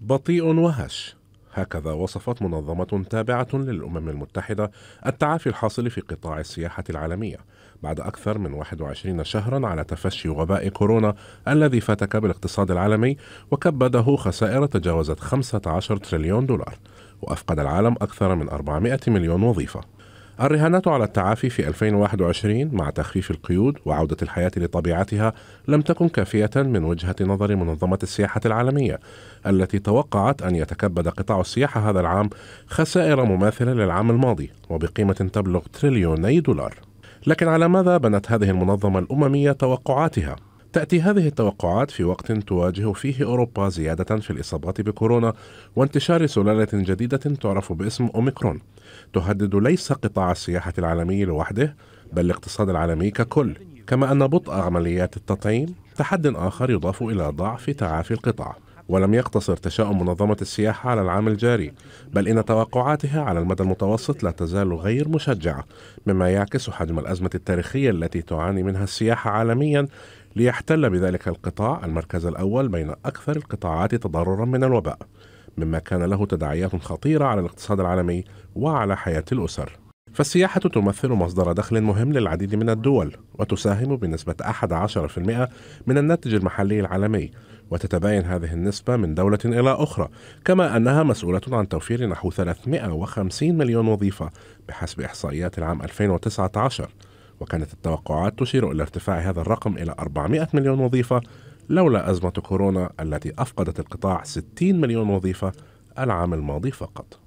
بطيء وهش هكذا وصفت منظمة تابعة للأمم المتحدة التعافي الحاصل في قطاع السياحة العالمية بعد أكثر من 21 شهرا على تفشي وباء كورونا الذي فتك بالاقتصاد العالمي وكبده خسائر تجاوزت 15 تريليون دولار وأفقد العالم أكثر من 400 مليون وظيفة الرهانات على التعافي في 2021 مع تخفيف القيود وعودة الحياة لطبيعتها لم تكن كافية من وجهة نظر منظمة السياحة العالمية التي توقعت أن يتكبد قطاع السياحة هذا العام خسائر مماثلة للعام الماضي وبقيمة تبلغ تريليوني دولار لكن على ماذا بنت هذه المنظمة الأممية توقعاتها تأتي هذه التوقعات في وقت تواجه فيه أوروبا زيادة في الإصابات بكورونا وانتشار سلالة جديدة تعرف باسم أوميكرون تهدد ليس قطاع السياحة العالمي لوحده بل الاقتصاد العالمي ككل كما أن بطء عمليات التطعيم تحد آخر يضاف إلى ضعف تعافي القطاع ولم يقتصر تشاؤم منظمة السياحة على العام الجاري بل إن توقعاتها على المدى المتوسط لا تزال غير مشجعة مما يعكس حجم الأزمة التاريخية التي تعاني منها السياحة عالميا ليحتل بذلك القطاع المركز الأول بين أكثر القطاعات تضررا من الوباء مما كان له تداعيات خطيرة على الاقتصاد العالمي وعلى حياة الأسر فالسياحة تمثل مصدر دخل مهم للعديد من الدول وتساهم بنسبة 11% من الناتج المحلي العالمي وتتباين هذه النسبة من دولة إلى أخرى كما أنها مسؤولة عن توفير نحو 350 مليون وظيفة بحسب إحصائيات العام 2019 وكانت التوقعات تشير إلى ارتفاع هذا الرقم إلى 400 مليون وظيفة لولا أزمة كورونا التي أفقدت القطاع 60 مليون وظيفة العام الماضي فقط